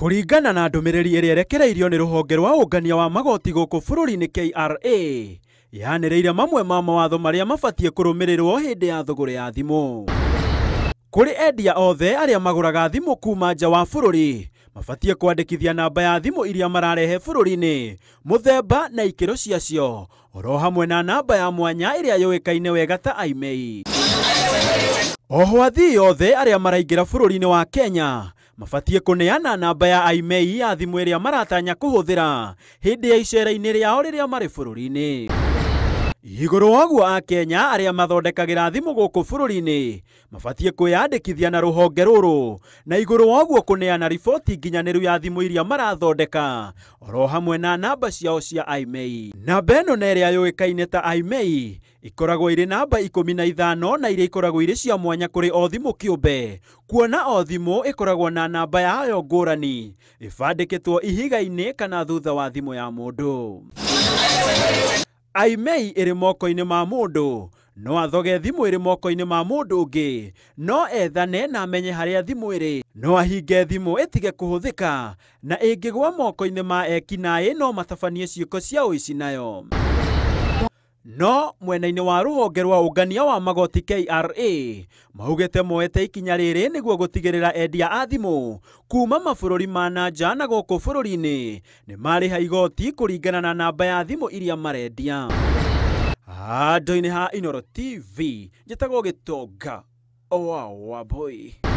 kuringana na ndumiriri iria erekereirio ni ruhonge rwa ungania wa magoti guku bururi-ini KRA yanireire mamwe ma mawatho maria mabatie kurumirirwo hindi ya thuguri ya thimu kuri endia othe aria maguraga thimu kuma nja wa bururi mabatie kwandikithia namba ya thimu iria mararehe bururi-ini muthemba na ikiro ciacio oro hamwe na namba ya mwanya iria yuikaine wega ta aimei oho athii othe aria maraingira bururi-ini wa kenya mabatiĩ kũneana namba ya imei ya thimũ ĩrĩa maratanya kũhũthĩra hĩndĩ ya icera-inĩ rĩao rĩrĩa marĩ bũrũri-inĩ iguru oguo akenya arĩa mathondekagĩra thimũ gũkũ bũrũri-inĩ mabatiĩ kwĩyandĩkithia na rũhonge rũrũ na iguru oguo kũneana riboti nginyanĩru ya thimũ iria marathondeka oro hamwe na namba ciao cia aimei namba ino na iria yuikaine ta aimei ikoragwo irĩ namba ikũmi na ithano na iria ikoragwo irĩ cia mwanya kũrĩ o thimũ kĩũmbe kuona o thimũ ĩkoragwo na namba yayo ngũrani ĩbandĩkĩtwo ihiga-inĩ kana thutha wa thimũ ya mũndũ aimei ĩrĩ moko-inĩ ma mũndũ no athoge thimũ ĩrĩ moko-inĩ ma mũndũ ũngĩ no ethane na amenye harĩa thimũ ĩrĩ no ahinge thimũ ĩtige kũhũthĩka na ĩngĩgũa moko-inĩ ma ekinaĩ no matabanie ciĩko cia ũici nayo no mwena-inĩ wa rũhonge rwa ũngania wa magoti KRA maugĩte moete ikinya rĩrĩ nĩguo gũtigĩrĩra endia a thimũ kuuma mabũrũri ma na nja na gũkũ bũrũri-inĩ nĩ marĩha igoti kũringana na namba ya thimũ iria marendia handũ-inĩ ha Inoro TV njĩtagwo Gĩtonga owa wambui